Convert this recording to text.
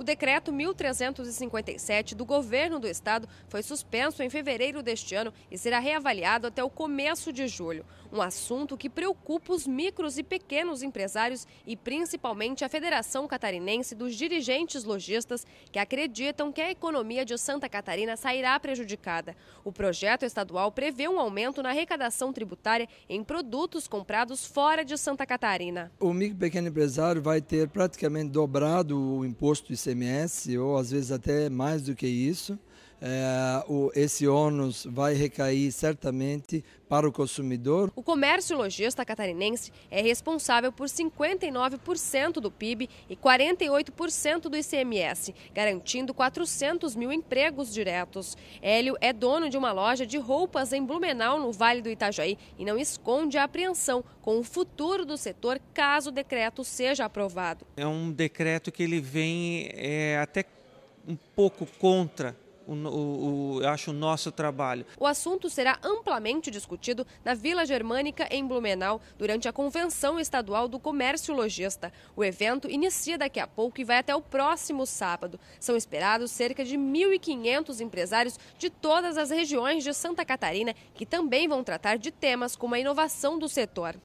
O decreto 1357 do governo do estado foi suspenso em fevereiro deste ano e será reavaliado até o começo de julho. Um assunto que preocupa os micros e pequenos empresários e principalmente a Federação Catarinense dos Dirigentes Logistas, que acreditam que a economia de Santa Catarina sairá prejudicada. O projeto estadual prevê um aumento na arrecadação tributária em produtos comprados fora de Santa Catarina. O micro e pequeno empresário vai ter praticamente dobrado o imposto de SMS ou às vezes até mais do que isso é, o, esse ônus vai recair certamente para o consumidor. O comércio lojista catarinense é responsável por 59% do PIB e 48% do ICMS, garantindo 400 mil empregos diretos. Hélio é dono de uma loja de roupas em Blumenau, no Vale do Itajaí, e não esconde a apreensão com o futuro do setor caso o decreto seja aprovado. É um decreto que ele vem é, até um pouco contra o, o, o, eu acho o nosso trabalho. O assunto será amplamente discutido na Vila Germânica, em Blumenau, durante a Convenção Estadual do Comércio Logista. O evento inicia daqui a pouco e vai até o próximo sábado. São esperados cerca de 1.500 empresários de todas as regiões de Santa Catarina que também vão tratar de temas como a inovação do setor.